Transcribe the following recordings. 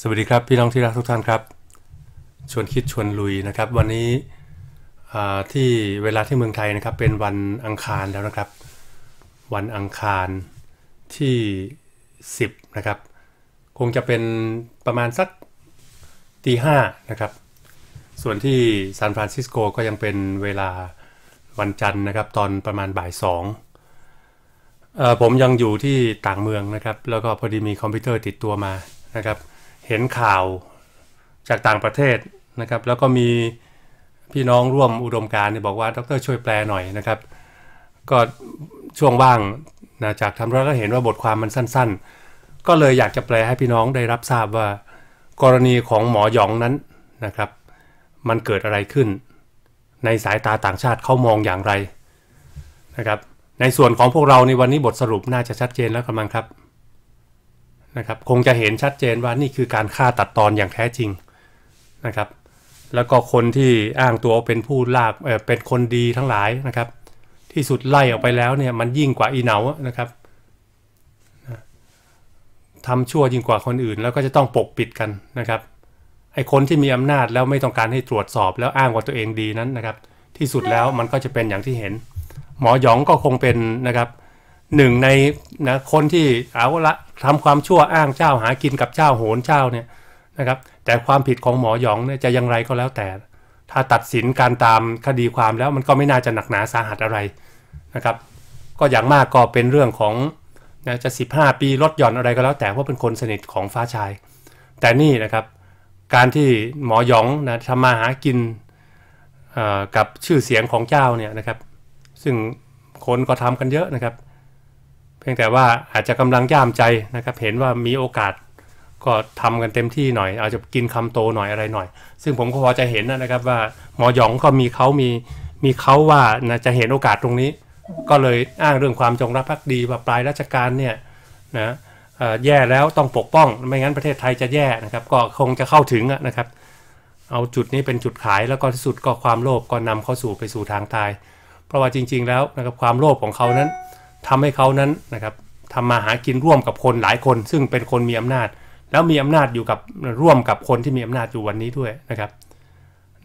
สวัสดีครับพี่น้องที่รักทุกท่านครับ ชวนคิดชวนลุยนะครับ วันนี้ที่เวลาที่เมืองไทยนะครับ เป็นวันอังคารแล้วนะครับ วันอังคารที่10นะครับคงจะเป็นประมาณสักตีห้านะครับส่วนที่ซานฟรานซิสโกก็ยังเป็นเวลาวันจันทร์นะครับ ตอนประมาณบ่ายสองผมยังอยู่ที่ต่างเมืองนะครับแล้วก็พอดีมีคอมพิวเตอร์ติดตัวมานะครับเห็นข่าวจากต่างประเทศนะครับ แล้วก็มีพี่น้องร่วมอุดมการณ์บอกว่าดร ช่วยแปลหน่อยนะครับ ก็ช่วงว่างนะจากทำแัฐก็เห็นว่าบทความมันสั้นๆ ก็เลยอยากจะแปลให้พี่น้องได้รับทราบว่า กรณีของหมอหยองนั้นนะครับ มันเกิดอะไรขึ้น ในสายตาต่างชาติเขามองอย่างไรนะครับในส่วนของพวกเราในวันนี้บทสรุปน่าจะชัดเจนแล้วกนมังครับนะครับคงจะเห็นชัดเจนว่านี่คือการฆ่าตัดตอนอย่างแท้จริงนะครับ แล้วก็คนที่อ้างตัวเป็นผู้ลากเเป็นคนดีทั้งหลายนะครับ ที่สุดไล่ออกไปแล้วเนี่ยมันยิ่งกว่าอีเหนานะครับทำชั่วยิ่งกว่าคนอื่น แล้วก็จะต้องปกปิดกันนะครับ ไอ้คนที่มีอำนาจแล้วไม่ต้องการให้ตรวจสอบแล้วอ้างว่าตัวเองดีนั้นนะครับ ที่สุดแล้วมันก็จะเป็นอย่างที่เห็น หมอหยองก็คงเป็นนะครับหนึ่งในนะคนที่เอาละทำความชั่วอ้างเจ้าหากินกับเจ้าโหนเจ้าเนี่ยนะครับ แต่ความผิดของหมอหยองเนี่ยจะยังไรก็แล้วแต่ ถ้าตัดสินการตามคดีความแล้วมันก็ไม่น่าจะหนักหนาสาหัสอะไรนะครับ ก็อย่างมากก็เป็นเรื่องของนะจะ 15 ปีลดหย่อนอะไรก็แล้ว แต่ว่าเป็นคนสนิทของฟ้าชาย แต่นี่นะครับการที่หมอหยองนะทำมาหากินกับชื่อเสียงของเจ้าเนี่ยนะครับ ซึ่งคนก็ทำกันเยอะนะครับเพียงแต่ ว่าอาจจะกำลังย่ามใจนะครับ เห็นว่ามีโอกาสก็ทำกันเต็มที่หน่อย อาจจะกินคำโตหน่อยอะไรหน่อย ซึ่งผมก็พอจะเห็นนะครับว่าหมอหยองก็มีเขามีมีเขาว่านะจะเห็นโอกาสตรงนี้ ก็เลยอ้างเรื่องความจงรักภักดีว่าปลายราชการเนี่ยนะแย่แล้วต้องปกป้อง ไม่งั้นประเทศไทยจะแย่นะครับ ก็คงจะเข้าถึงนะครับเอาจุดนี้เป็นจุดขายแล้วก็ที่สุดก็ความโลภก็นำเข้าสู่ไปสู่ทางตายเพราะว่าจริง ๆ แล้วนะครับความโลภของเขานั้นทำให้เขานั้นนะครับทำมาหากินร่วมกับคนหลายคน ซึ่งเป็นคนมีอำนาจ แล้วมีอำนาจอยู่กับร่วมกับคนที่มีอำนาจอยู่วันนี้ด้วยนะครับ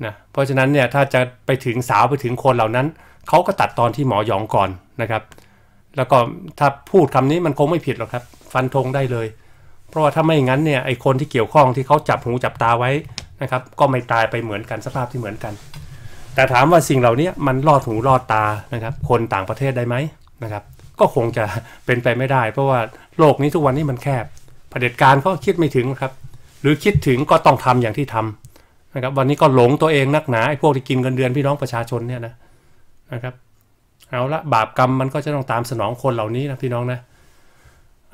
นะเพราะฉะนั้นเนี่ยถ้าจะไปถึงสาวไปถึงคนเหล่านั้น เขาก็ตัดตอนที่หมอหยองก่อนนะครับ แล้วก็ถ้าพูดคำนี้มันคงไม่ผิดหรอกครับ ฟันธงได้เลย เพราะว่าถ้าไม่งั้นเนี่ยไอคนที่เกี่ยวข้องที่เขาจับหูจับตาไว้นะครับ ก็ไม่ตายไปเหมือนกันสภาพที่เหมือนกัน แต่ถามว่าสิ่งเหล่านี้มันรอดหูรอดตานะครับ คนต่างประเทศได้ไหมนะครับก็คงจะเป็นไปไม่ได้เพราะว่าโลกนี้ทุกวันนี้มันแคบเผด็จการเขาคิดไม่ถึงครับ หรือคิดถึงก็ต้องทำอย่างที่ทำนะครับ วันนี้ก็หลงตัวเองนักหนาไอ้พวกที่กินเงินเดือนพี่น้องประชาชนเนี่ยนะ นะครับ เอาละ บาปกรรมมันก็จะต้องตามสนองคนเหล่านี้นะพี่น้องนะ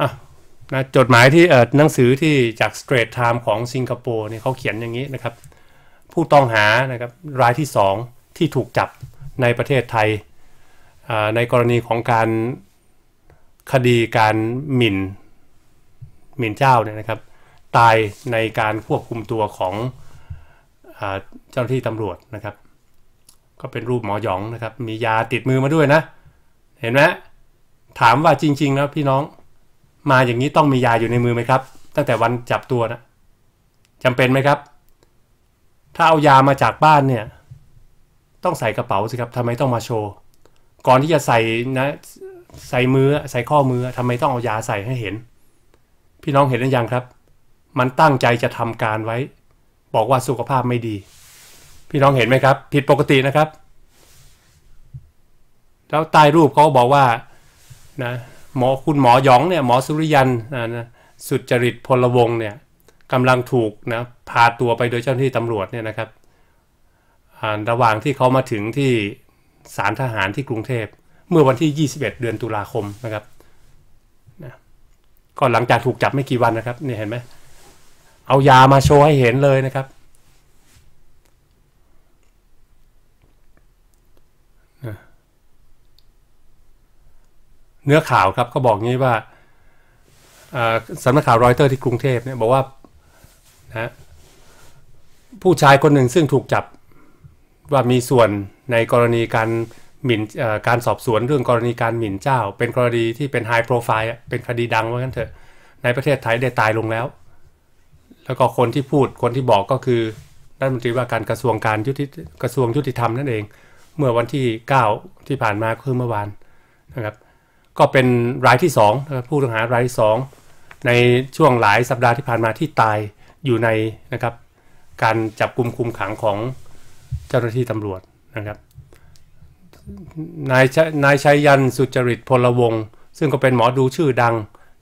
อ่ะนะจดหมายที่เอ่อหนังสือที่จาก Straight Time ของสิงคโปร์เนี่ยเขาเขียนอย่างนี้นะครับ ผู้ต้องหานะครับรายที่2ที่ถูกจับในประเทศไทยในกรณีของการคดีการหมิ่น หมิ่นเจ้าเนี่ยนะครับ ตายในการควบคุมตัวของเจ้าหน้าที่ตำรวจนะครับ ก็เป็นรูปหมอหยองนะครับ มียาติดมือมาด้วยนะ เห็นไหมถามว่าจริงๆแล้วพี่น้องมาอย่างนี้ต้องมียาอยู่ในมือไหมครับ ตั้งแต่วันจับตัวนะจำเป็นไหมครับถ้าเอายามาจากบ้านเนี่ย ต้องใส่กระเป๋าสิครับทำไมต้องมาโชว์ก่อนที่จะใส่นะใส่มือใส่ข้อมือทำไมต้องเอายาใส่ให้เห็น พี่น้องเห็นหรือยังครับ มันตั้งใจจะทำการไว้ บอกว่าสุขภาพไม่ดี พี่น้องเห็นไหมครับ ผิดปกตินะครับ แล้วใต้รูปเขาบอกว่านะหมอคุณหมอยองเนี่ย หมอสุริยันนะนะสุจริตพลวงเนี่ยกำลังถูกนะพาตัวไปโดยเจ้าหน้าที่ตำรวจเนี่ยนะครับ ระหว่างที่เขามาถึงที่ศาลทหารที่กรุงเทพเมื่อวันที่ 21 เดือนตุลาคมนะครับนะก็หลังจากถูกจับไม่กี่วันนะครับนี่เห็นไหมเอายามาโชว์ให้เห็นเลยนะครับ เนื้อข่าวครับก็บอกงี้ว่า สำนักข่าวรอยเตอร์ที่กรุงเทพเนี่ย บอกว่านะผู้ชายคนหนึ่งซึ่งถูกจับว่ามีส่วนในกรณีการหมิ่นการสอบสวนเรื่องกรณีการหมิ่นเจ้า เป็นกรณีที่เป็นไฮโปรไฟล์เป็นคดีดังว่ากันเถอะ ในประเทศไทยได้ตายลงแล้ว แล้วก็คนที่พูดคนที่บอกก็คือรัฐมนตรีว่าการกระทรวงการยุติกระทรวงยุติธรรมนั่นเอง เมื่อวันที่ 9 ที่ผ่านมาคือเมื่อวานนะครับ ก็เป็นรายที่2องผู้ต้องหารายที่ 2 ในช่วงหลายสัปดาห์ที่ผ่านมาที่ตายอยู่ในนะครับ การจับกลุ่มคุมขังของเจ้าหน้าที่ตำรวจนะครับนายนายชัยยันสุจริตพลวง ซึ่งก็เป็นหมอดูชื่อดัง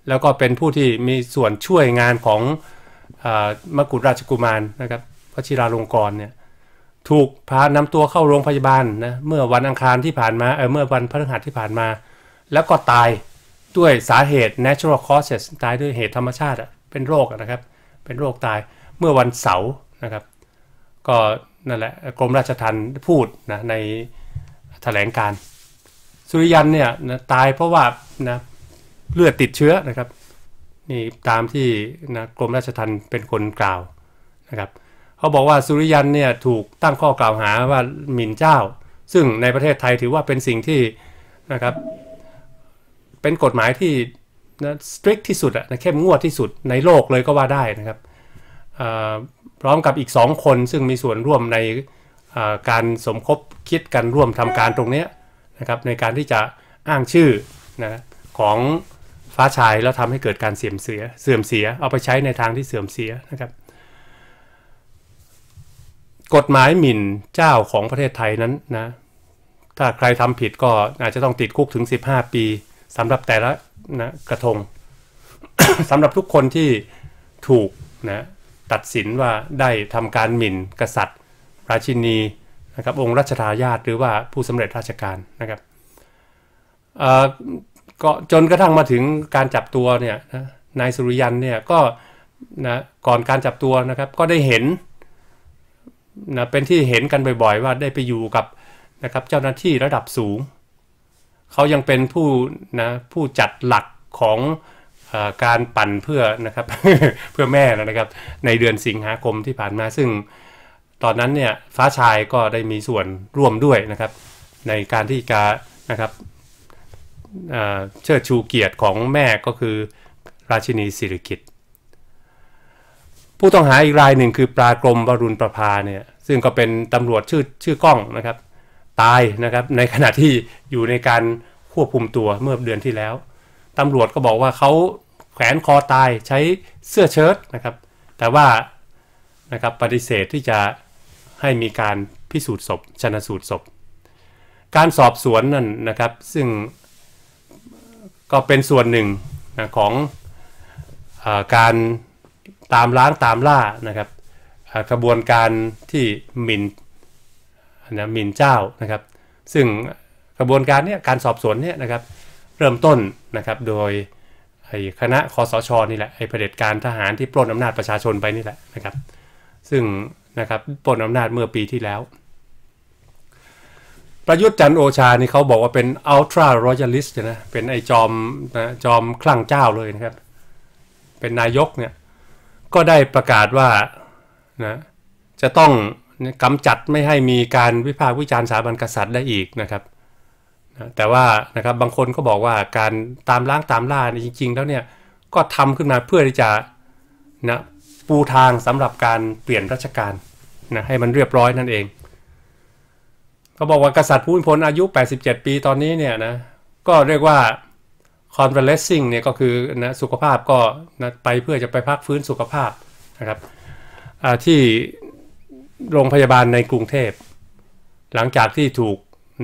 แล้วก็เป็นผู้ที่มีส่วนช่วยงานของอมกุฎราชกุมารนะครับพระชิราลงกรเนี่ย ถูกพานำตัวเข้าโรงพยาบาลนะ เมื่อวันอังคารที่ผ่านมาเออเมื่อวันพฤหัสที่ผ่านมา แล้วก็ตายด้วยสาเหตุ natural causes ตายด้วยเหตุธรรมชาติเป็นโรคนะครับ เป็นโรคตายเมื่อวันเสาร์นะครับ ก็นั่นแหละกรมราชทัณฑ์พูดนะในแถลงการ สุริยันเนี่ยนะตายเพราะว่านะเลือดติดเชื้อนะครับนี่ตามที่นะกรมราชทัณฑ์เป็นคนกล่าวนะครับเขาบอกว่าสุริยันเนี่ยถูกตั้งข้อกล่าวหาว่าหมิ่นเจ้า ซึ่งในประเทศไทยถือว่าเป็นสิ่งที่นะครับเป็นกฎหมายที่นะสตริกที่สุดอะนะเข้มงวดที่สุดในโลกเลยก็ว่าได้นะครับพร้อมกับอีก2คนซึ่งมีส่วนร่วมในการสมคบคิดกันร่วมทำการตรงนี้นะครับในการที่จะอ้างชื่อนะของฟ้าชายแล้วทำให้เกิดการเสื่อมเสียเสื่อมเสียเอาไปใช้ในทางที่เสื่อมเสียนะครับกฎหมายหมิ่นเจ้าของประเทศไทยนั้นนะถ้าใครทำผิดก็อาจจะต้องติดคุกถึง 15 ปี สำหรับแต่ละนะกระทง สำหรับทุกคนที่ถูกนะตัดสินว่าได้ทำการหมิ่น กษัตริย์ ราชินีนะครับองค์รัชทายาทหรือว่าผู้สำเร็จราชการนะครับก็จนกระทั่งมาถึงการจับตัวเนี่ยนายสุริยันเนี่ยก็นะก่อนการจับตัวนะครับก็ได้เห็นนะเป็นที่เห็นกันบ่อยๆว่าได้ไปอยู่กับนะครับเจ้าหน้าที่ระดับสูง เขายังเป็นผู้นะผู้จัดหลักของอการปั่นเพื่อนะครับเพื่อแม่นะครับในเดือนสิงหาคมที่ผ่านมาซึ่งตอนนั้นเนี่ยฟ้าชายก็ได้มีส่วนร่วมด้วยนะครับ ในการที่จะนะครับเชิดชูเกียรติของแม่ก็คือราชินีสิริกิตผู้ต้องหาอีกรายหนึ่งคือปลากรมวรุณประภาเนี่ยซึ่งก็เป็นตำรวจชื่อชื่อกล้องนะครับ ตายนะครับ ในขณะที่อยู่ในการควบคุมตัวเมื่อเดือนที่แล้วตำรวจก็บอกว่าเขาแขวนคอตายใช้เสื้อเชิ้ตนะครับ แต่ว่านะครับปฏิเสธที่จะให้มีการพิสูจน์ศพชนะสูตรศพ การสอบสวนนั่นนะครับ ซึ่งก็เป็นส่วนหนึ่งของอการตามล้างตามล่านะครับ กระบวนการที่หมินนะหมินเจ้านะครับ ซึ่งกระบวนการเนี้ยการสอบสวนเนี้ยนะครับเริ่มต้นนะครับโดยไอ้คณะคอสชนี่แหละไอ้เผด็จการทหารที่ปล้นอำนาจประชาชนไปนี่แหละนะครับ ซึ่งนะครับปนอำนาจเมื่อปีที่แล้ว ประยุทธ์จันโอชานี่เขาบอกว่าเป็นอัลตร้ารอยัลลิสต์นะเป็นไอจอมนะจอมคลั่งเจ้าเลยนะครับ เป็นนายกเนี่ยก็ได้ประกาศว่านะจะต้องกำจัดไม่ให้มีการวิพากษ์วิจารณ์สถาบันกษัตริย์ได้อีกนะครับ แต่ว่านะครับบางคนก็บอกว่าการตามล้างตามล่าจริง ๆ แล้วเนี่ยก็ทำขึ้นมาเพื่อที่จะนะูทางสำหรับการเปลี่ยนราชการนะให้มันเรียบร้อยนั่นเองเขาบอกว่ากษัตริย์ผู้มีพลอายุ 87 ปีตอนนี้เนี่ยนะก็เรียกว่า convalescing เนี่ยก็คือนะสุขภาพก็นะไปเพื่อจะไปพักฟื้นสุขภาพนะครับที่โรงพยาบาลในกรุงเทพ หลังจากที่ถูก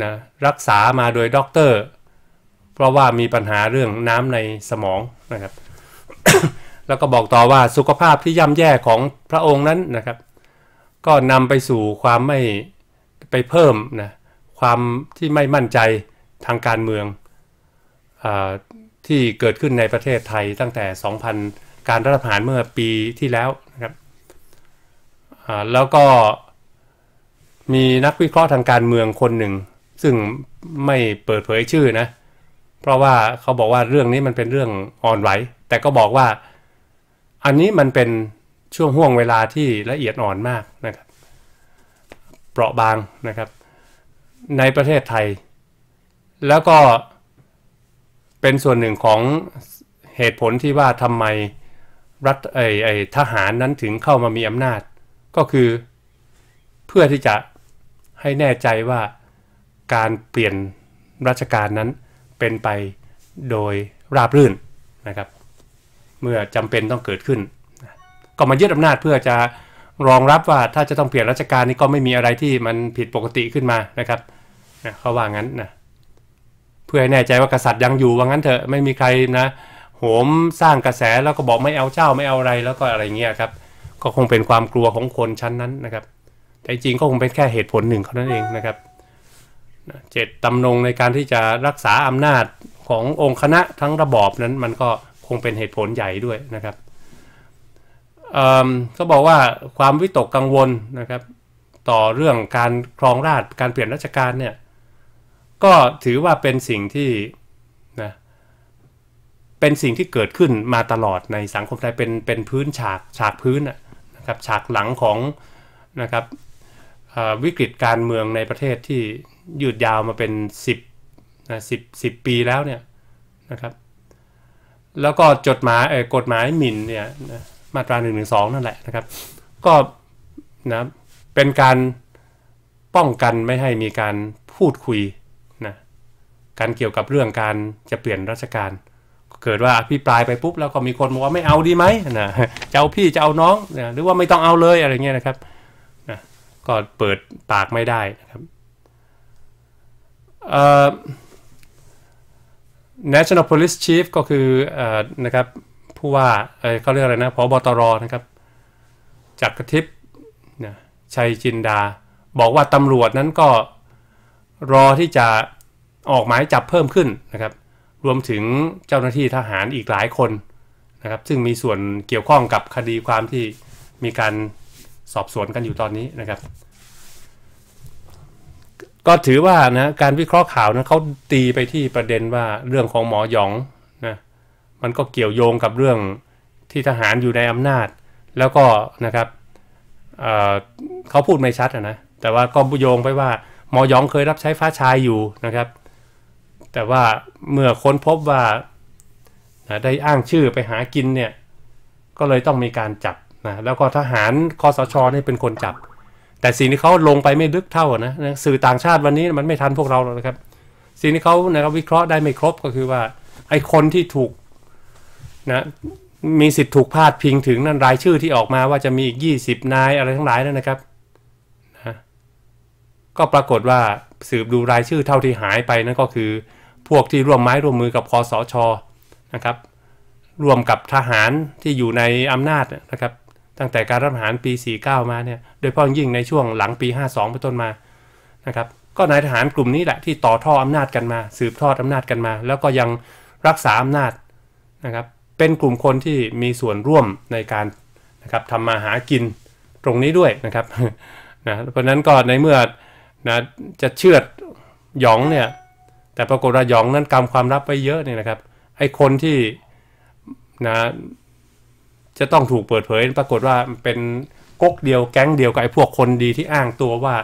นะรักษามาโดยด็อกเตอร์ เพราะว่ามีปัญหาเรื่องน้ำในสมองนะครับแล้วก็บอกต่อว่าสุขภาพที่ย่ำแย่ของพระองค์นั้นนะครับ ก็นำไปสู่ความไม่ไปเพิ่มนะความที่ไม่มั่นใจทางการเมืองอที่เกิดขึ้นในประเทศไทยตั้งแต่ 2,000 การรัฐประหารเมื่อปีที่แล้วนะครับแล้วก็มีนักวิเคราะห์ทางการเมืองคนหนึ่ง ซึ่งไม่เปิดเผยชื่อนะเพราะว่าเขาบอกว่าเรื่องนี้มันเป็นเรื่องอ่อนไหวแต่ก็บอกว่าอันนี้มันเป็นช่วงห่วงเวลาที่ละเอียดอ่อนมากนะครับ เปราะบางนะครับ ในประเทศไทย แล้วก็เป็นส่วนหนึ่งของเหตุผลที่ว่าทำไมรัฐไอไอทหารนั้นถึงเข้ามามีอำนาจ ก็คือเพื่อที่จะให้แน่ใจว่าการเปลี่ยนราชการนั้นเป็นไปโดยราบรื่นนะครับเมื่อจำเป็นต้องเกิดขึ้น ก็มายึดอานาจเพื่อจะรองรับว่าถ้าจะต้องเปลี่ยนราชการนี่ก็ไม่มีอะไรที่มันผิดปกติขึ้นมานะครับเขาว่างั้นนะเพื่อให้แน่ใจว่ากษัตริย์ยังอยู่ว่างั้นเถอะ ไม่มีใครนะโหมสร้างกระแสแล้วก็บอกไม่เอาเจ้าไม่เอาอะไรแล้วก็อะไรเงี้ยครับก็คงเป็นความกลัวของคนชั้นนั้นนะครับแต่จริงก็คงเป็นแค่เหตุผลหนึ่งเท่านั้นเองนะครับเจตำนงในการที่จะรักษาอำนาจขององค์คณะทั้งระบอบนั้นมันก็คงเป็นเหตุผลใหญ่ด้วยนะครับ เขาบอกว่าความวิตกกังวลนะครับต่อเรื่องการครองราชการเปลี่ยนราชการเนี่ยก็ถือว่าเป็นสิ่งที่นะเป็นสิ่งที่เกิดขึ้นมาตลอดในสังคมไทย เป็นเป็นพื้นฉากฉากพื้นนะครับฉากหลังของนะครับวิกฤตการเมืองในประเทศที่ยืดยาวมาเป็น 10นะ10 10 ปีแล้วเนี่ยนะครับแล้วก็จดหมายเออกฎหมายหมิ่นเนี่ยมาตราหนึ่งหนั่นแหละนะครับก็นะเป็นการป้องกันไม่ให้มีการพูดคุยนะการเกี่ยวกับเรื่องการจะเปลี่ยนราชการเกิดว่าพี่ปลายไปปุ๊บแล้วก็มีคนบอกว่าไม่เอาดีไหมนะจะเอาพี่จะเอาน้องนะหรือว่าไม่ต้องเอาเลยอะไรเงี้ยนะครับนะก็เปิดปากไม่ได้นะครับเอ่อ National Police Chief ก็คืออนะครับผู้ว่า เขาเรียกอะไรนะพบตร นะครับ จักรทิพย์ชัยจินดา บอกว่าตำรวจนั้นก็รอที่จะออกหมายจับเพิ่มขึ้นนะครับ รวมถึงเจ้าหน้าที่ทหารอีกหลายคนนะครับ ซึ่งมีส่วนเกี่ยวข้องกับคดีความที่มีการสอบสวนกันอยู่ตอนนี้นะครับก็ถือว่านะการวิเคราะห์ข่าวนะเขาตีไปที่ประเด็นว่าเรื่องของหมอหยองนะมันก็เกี่ยวโยงกับเรื่องที่ทหารอยู่ในอำนาจ แล้วก็นะครับเเขาพูดไม่ชัดนะแต่ว่าก็โยงไปว่า หมอหยองเคยรับใช้ฟ้าชายอยู่นะครับแต่ว่าเมื่อค้นพบว่าได้อ้างชื่อไปหากินเนี่ยก็เลยต้องมีการจับนะแล้วก็ทหารคอสชอนี่เป็นคนจับแต่สิ่งที่เขาลงไปไม่ลึกเท่านะสื่อต่างชาติวันนี้มันไม่ทันพวกเราแล้วนะครับสิ่งที่เขานะครับวิเคราะห์ได้ไม่ครบก็คือว่าไอ้คนที่ถูกนะมีสิทธิ์ถูกพาดพิงถึงนั่นรายชื่อที่ออกมาว่าจะมีอีกยี่สิบนายอะไรทั้งหลายนั่นนะครับนะก็ปรากฏว่าสืบดูรายชื่อเท่าที่หายไปนั่นก็คือ พวกที่ร่วมไม้ร่วมมือกับคอสชนะครับร่วมกับทหารที่อยู่ในอำนาจนะครับตั้งแต่การรัฐประหารปี 49 มา เนี่ย โดยเฉพาะยิ่งในช่วงหลังปี 52 เป็นต้นมา นะครับ ก็นายทหารกลุ่มนี้แหละ ที่ต่อท่ออำนาจกันมา สืบทอดอำนาจกันมา แล้วก็ยังรักษาอำนาจนะครับ เป็นกลุ่มคนที่มีส่วนร่วมในการนะครับทำมาหากินตรงนี้ด้วยนะครับ นะ เพราะนั้นก็ในเมื่อนะจะเชื่อดยองเนี่ย แต่ปรากฏว่ายองนั้นกำความลับไปเยอะเนี่ยนะครับ ไอ้คนที่นะจะต้องถูกเปิดเผย ปรากฏว่าเป็นก๊กเดียวแก๊งเดียวกับไอ้พวกคนดีที่อ้างตัวว่า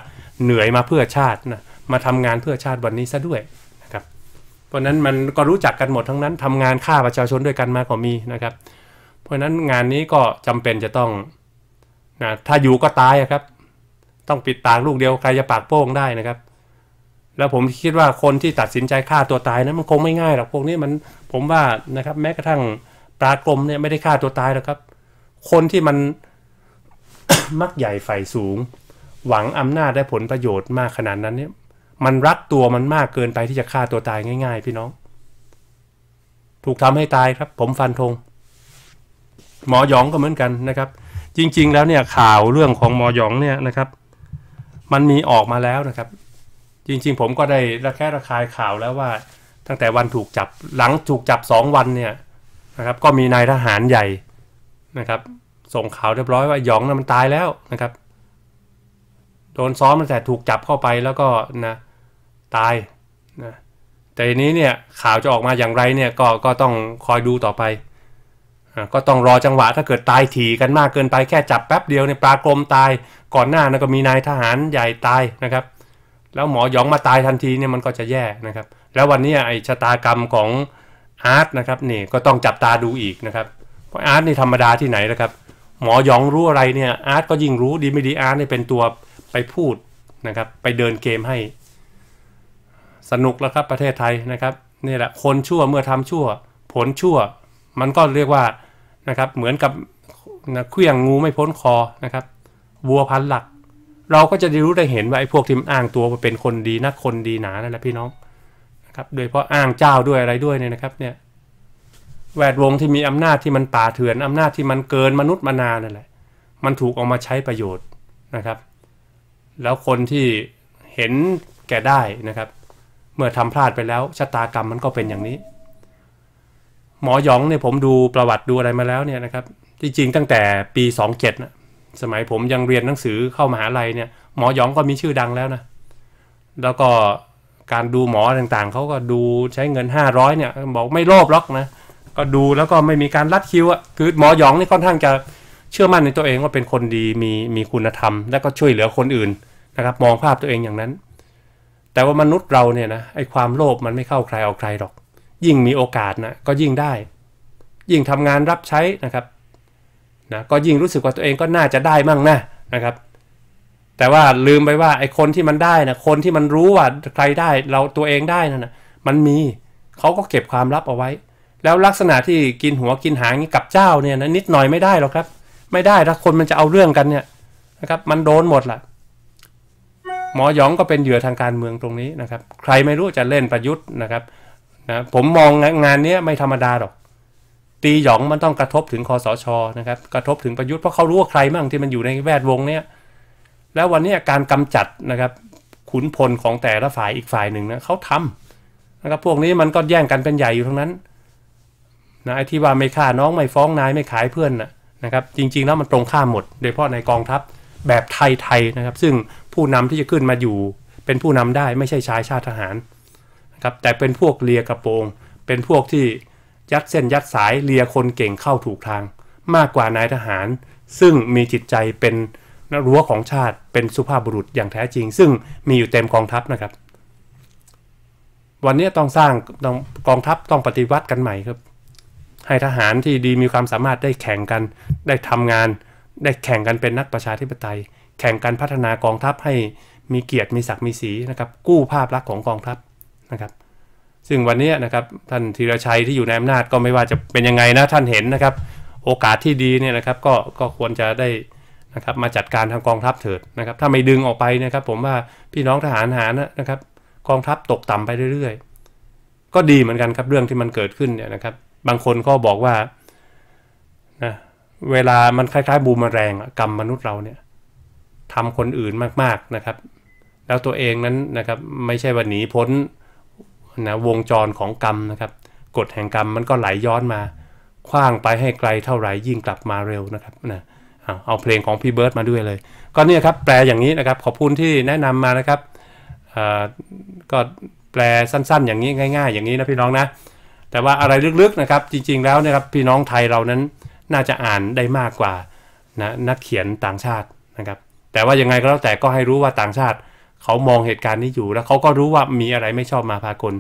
เหนื่อยมาเพื่อชาตินะมาทำงานเพื่อชาติวันนี้ซะด้วยนะครับเพราะนั้นมันก็รู้จักกันหมดทั้งนั้นทำงานฆ่าประชาชนด้วยกันมาก็มีนะครับ เพราะนั้นงานนี้ก็จำเป็นจะต้องนะถ้าอยู่ก็ตายครับ ต้องปิดตาลูกเดียวใครจะปากโป้งได้นะครับ แล้วผมคิดว่าคนที่ตัดสินใจฆ่าตัวตายนะั้นมันคงไม่ง่ายหรอกพวกนี้มันผมว่านะครับแม้กระทั่งตากลมเนี่ยไม่ได้ฆ่าตัวตายหรอกครับ คนที่มันมักใหญ่ไฝ่สูง หวังอำนาจได้ผลประโยชน์มากขนาดนั้นเนี่ยมันรักตัวมันมากเกินไปที่จะฆ่าตัวตายง่าย ๆ พี่น้อง ถูกทำให้ตายครับผมฟันธงหมอหยองก็เหมือนกันนะครับ จริง ๆ แล้วเนี่ยข่าวเรื่องของหมอหยองเนี่ยนะครับ มันมีออกมาแล้วนะครับ จริงๆผมก็ได้ระแคะระคายข่าวแล้วว่าตั้งแต่วันถูกจับหลังถูกจับสองวันเนี่ยนะครับก็มีนายทหารใหญ่นะครับ ส่งข่าวเรียบร้อยว่าหยองนะมันตายแล้วนะครับโดนซ้อมแต่ถูกจับเข้าไปแล้วก็นะตายนะแต่นี้เนี่ยข่าวจะออกมาอย่างไรเนี่ยก็ก็ต้องคอยดูต่อไปก็ต้องรอจังหวะถ้าเกิดตายถี่กันมากเกินไปแค่จับแป๊บเดียวเนี่ยปลากรมตายก่อนหน้านะก็มีนายทหารใหญ่ตายนะครับ แล้วหมอหยองมาตายทันทีเนี่ยมันก็จะแย่นะครับ แล้ววันนี้ไอ้ชะตากรรมของอาร์ตนะครับนี่ก็ต้องจับตาดูอีกนะครับ เพราะอาร์ตนี่ธรรมดาที่ไหนนะครับ หมอยองรู้อะไรเนี่ย อาร์ตก็ยิ่งรู้ดีไม่ดีอาร์ตเนี่ยเป็นตัวไปพูดนะครับไปเดินเกมให้ สนุกแล้วครับ ประเทศไทยนะครับนี่แหละคนชั่วเมื่อทำชั่ว ผลชั่ว มันก็เรียกว่านะครับเหมือนกับเครื่องงูไม่พ้นคอนะครับวัวพันหลัก เราก็จะได้รู้ได้เห็นว่า ไอ้พวกที่มันอ้างตัวเป็นคนดีนักคนดีหนานั่นแหละพี่น้องครับโดยเพราะอ้างเจ้าด้วยอะไรด้วยเนี่ยนะครับ เนี่ย แวดวงที่มีอำนาจที่มันป่าเถื่อนอำนาจที่มันเกินมนุษย์มานานั่นแหละ มันถูกออกมาใช้ประโยชน์นะครับ แล้วคนที่เห็นแก่ได้นะครับ เมื่อทำพลาดไปแล้วชะตากรรมมันก็เป็นอย่างนี้ หมอหยองเนี่ยผมดูประวัติดูอะไรมาแล้วเนี่ยนะครับ จริงๆตั้งแต่ปี 27นะสมัยผมยังเรียนหนังสือเข้ามหาลัยเนี่ย หมอหยองก็มีชื่อดังแล้วนะ แล้วก็การดูหมอต่างๆเขาก็ดูใช้เงิน 500 เนี่ยบอกไม่โลภหรอกนะ ก็ดูแล้วก็ไม่มีการรัดคิวอะคือหมอหยองนี่ค่อนข้างจะเชื่อมั่นในตัวเองว่าเป็นคนดีมีมีคุณธรรมแล้วก็ช่วยเหลือคนอื่นนะครับ มองภาพตัวเองอย่างนั้น แต่ว่ามนุษย์เราเนี่ยนะไอ้ความโลภมันไม่เข้าใครเอาใครหรอก ยิ่งมีโอกาสนะก็ยิ่งได้ ยิ่งทำงานรับใช้นะครับนะก็ยิ่งรู้สึกว่าตัวเองก็น่าจะได้มั่งนะนะครับแต่ว่าลืมไปว่าไอ้คนที่มันได้นะคนที่มันรู้ว่าใครได้เราตัวเองได้นั่นนะมันมีเขาก็เก็บความลับเอาไว้ แล้วลักษณะที่กินหัวกินหางกับเจ้าเนี่ยนะนิดหน่อยไม่ได้หรอกครับ ไม่ได้ถ้าคนมันจะเอาเรื่องกันเนี่ยนะครับมันโดนหมดละหมอหยองก็เป็นเหยื่อทางการเมืองตรงนี้นะครับใครไม่รู้จะเล่นประยุทธ์นะครับนะผมมองงานนี้ไม่ธรรมดาหรอก ตีหยองมันต้องกระทบถึงคอสชนะครับกระทบถึงประยุทธ์เพราะเขารู้ว่าใครบ้างที่มันอยู่ในแวดวงเนี้ยแล้ววันนี้การกำจัดนะครับขุนพลของแต่ละฝ่ายอีกฝ่ายหนึ่งนะเขาทำนะครับพวกนี้มันก็แย่งกันเป็นใหญ่อยู่ทั้งนั้นนะไอ้ที่ว่าไม่ฆ่าน้องไม่ฟ้อง นายไม่ขายเพื่อนนะครับ จริง ๆแล้วมันตรงข้ามหมด โดยเฉพาะในกองทัพแบบไทยๆนะครับ ซึ่งผู้นำที่จะขึ้นมาอยู่เป็นผู้นำได้ไม่ใช่ชายชาติทหารนะครับแต่เป็นพวกเลียกระโปรงเป็นพวกที่ยัดเส้นยัดสายเลียคนเก่งเข้าถูกทาง มากกว่านายทหาร ซึ่งมีจิตใจเป็นรั้วของชาติเป็นสุภาพบุรุษอย่างแท้จริง ซึ่งมีอยู่เต็มกองทัพนะครับ วันนี้ต้องสร้างต้องกองทัพต้องปฏิวัติกันใหม่ครับ ให้ทหารที่ดีมีความสามารถได้แข่งกันได้ทำงาน ได้แข่งกันเป็นนักประชาธิปไตย แข่งกันพัฒนากองทัพให้มีเกียรติมีศักดิ์มีสีนะครับกู้ภาพลักษณ์ของกองทัพนะครับ ซึ่งวันนี้นะครับท่านธีรชัยที่อยู่ในอำนาจก็ไม่ว่าจะเป็นยังไงนะท่านเห็นนะครับ โอกาสที่ดีเนี่ยนะครับก็ก็ควรจะได้นะครับมาจัดการทางกองทัพเถิดนะครับ ถ้าไม่ดึงออกไปนะครับผมว่าพี่น้องทหารหารนะครับ กองทัพตกต่ำไปเรื่อย ๆ ก็ดีเหมือนกันครับเรื่องที่มันเกิดขึ้นเนี่ยนะครับ บางคนก็บอกว่านะเวลามันคล้ายๆ บูมแรงกรรมมนุษย์เราเนี่ยทำคนอื่นมากๆนะครับ แล้วตัวเองนั้นนะครับ ไม่ใช่วันหนีพ้นนะวงจรของกรรมนะครับกฎแห่งกรรมมันก็ไหลยย้อนมา คว้างไปให้ไกลเท่าไหร่ยิ่งกลับมาเร็วนะครับนะเอาเพลงของพี่เบิร์ดมาด้วยเลย ก็เนี่ยครับแปลอย่างนี้นะครับขอบคุณที่แนะนำมานะครับก็แปลสั้นๆ อย่างนี้ง่าย ๆ อย่างนี้นะพี่น้องนะแต่ว่าอะไรลึกๆนะครับ จริงๆแล้วนะครับพี่น้องไทยเรานั้นน่าจะอ่านได้มากกว่านะนักเขียนต่างชาตินะครับแต่ว่ายังไงก็แล้วแต่ก็ให้รู้ว่าต่างชาติ เขามองเหตุการณ์นี้อยู่ แล้วเขาก็รู้ว่ามีอะไรไม่ชอบมาพากล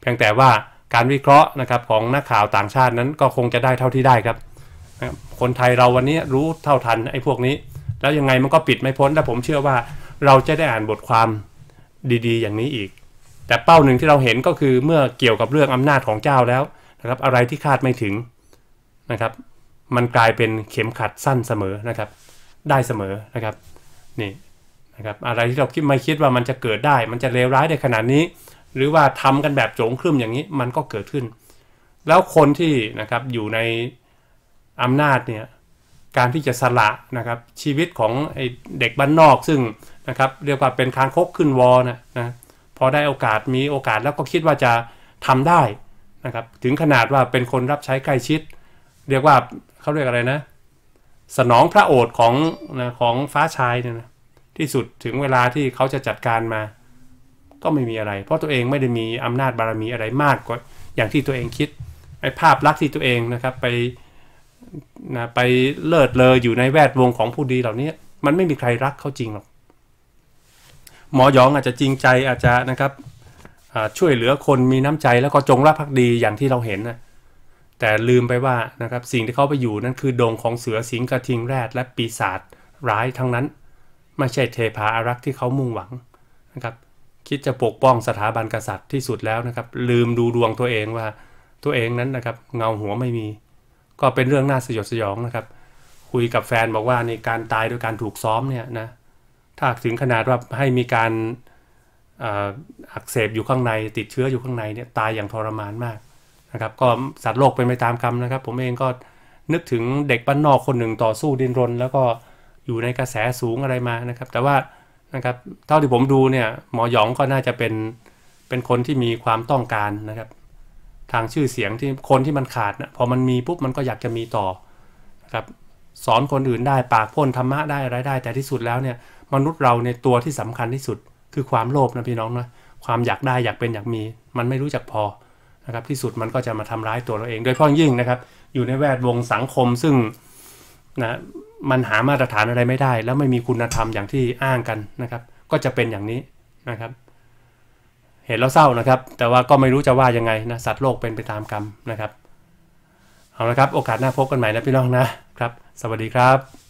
เพียงแต่ว่าการวิเคราะห์นะครับของนักข่าวต่างชาตินั้นก็คงจะได้เท่าที่ได้ครับคนไทยเราวันนี้รู้เท่าทันไอ้พวกนี้ แล้วยังไงมันก็ปิดไม่พ้นและผมเชื่อว่าเราจะได้อ่านบทความดีๆ อย่างนี้อีก แต่เป้าหนึ่งที่เราเห็นก็คือเมื่อเกี่ยวกับเรื่องอำนาจของเจ้าแล้วนะครับ อะไรที่คาดไม่ถึงนะครับ มันกลายเป็นเข็มขัดสั้นเสมอนะครับ ได้เสมอนะครับนี่นะครับอะไรที่เราคิดไม่คิดว่ามันจะเกิดได้ มันจะเลวร้ายได้ขนาดนี้ หรือว่าทำกันแบบโจงครึ่มอย่างนี้มันก็เกิดขึ้น แล้วคนที่นะครับอยู่ในอำนาจเนี่ยการที่จะสละนะครับ ชีวิตของไอ้เด็กบ้านนอกซึ่งนะครับเรียกว่าเป็นคางคกขึ้นวอนะนะพอได้โอกาสมีโอกาสแล้วก็คิดว่าจะทำได้นะครับถึงขนาดว่าเป็นคนรับใช้ใกล้ชิด เรียกว่าเขาเรียกอะไรนะสนองพระโอษของนะของฟ้าชายเนี่ยนะที่สุดถึงเวลาที่เขาจะจัดการมา ก็ไม่มีอะไร เพราะตัวเองไม่ได้มีอำนาจบารมีอะไรมากกว่า อย่างที่ตัวเองคิดไอ้ภาพลักษณ์ที่ตัวเองนะครับไปนะไปเลิศเลออยู่ในแวดวงของผู้ดีเหล่านี้มันไม่มีใครรักเขาจริงหรอก หมอยองอาจจะจริงใจอาจจะนะครับช่วยเหลือคนมีน้ำใจแล้วก็จงรักภักดีอย่างที่เราเห็นนะแต่ลืมไปว่านะครับสิ่งที่เขาไปอยู่นั้นคือดงของเสือสิงกระทิงแรดและปีศาจร้ายทั้งนั้น ไม่ใช่เทพาอารักษ์ที่เขามุ่งหวังนะครับคิดจะปกป้องสถาบันกษัตริย์ที่สุดแล้วนะครับ ลืมดูดวงตัวเองว่าตัวเองนั้นนะครับเงาหัวไม่มีก็เป็นเรื่องน่าสยดสยองนะครับ คุยกับแฟนบอกว่าในการตายโดยการถูกซ้อมเนี่ยนะถ้าถึงขนาดว่าให้มีการอักเสบอยู่ข้างในติดเชื้ออยู่ข้างในเนี่ยตายอย่างทรมานมากนะครับก็สัตว์โลกเป็นไปตามกรรมนะครับ ผมเองก็นึกถึงเด็กบ้านนอกคนหนึ่งต่อสู้ดินรน แล้วก็อยู่ในกระแสสูงอะไรมานะครับ แต่ว่านะครับเท่าที่ผมดูเนี่ย หมอหยองก็น่าจะเป็นเป็นคนที่มีความต้องการนะครับทางชื่อเสียงที่คนที่มันขาดนะพอมันมี ปุ๊บมันก็อยากจะมีต่อ นะครับ สอนคนอื่นได้ปากพ่นธรรมะได้อะไรได้ แต่ที่สุดแล้วเนี่ย มนุษย์เราในตัวที่สำคัญที่สุด คือความโลภนะ พี่น้องนะ ความอยากได้อยากเป็นอยากมี มันไม่รู้จักพอนะครับ ที่สุดมันก็จะมาทำร้ายตัวเราเองโดยเฉพาะยิ่งนะครับ อยู่ในแวดวงสังคมซึ่งนะมันหามาตรฐานอะไรไม่ได้ แล้วไม่มีคุณธรรมอย่างที่อ้างกันนะครับ ก็จะเป็นอย่างนี้นะครับเห็นแล้วเศร้านะครับ แต่ว่าก็ไม่รู้จะว่ายังไงนะ สัตว์โลกเป็นไปตามกรรมนะครับ เอาละครับโอกาสหน้าพบกันใหม่นะพี่น้องนะครับ สวัสดีครับ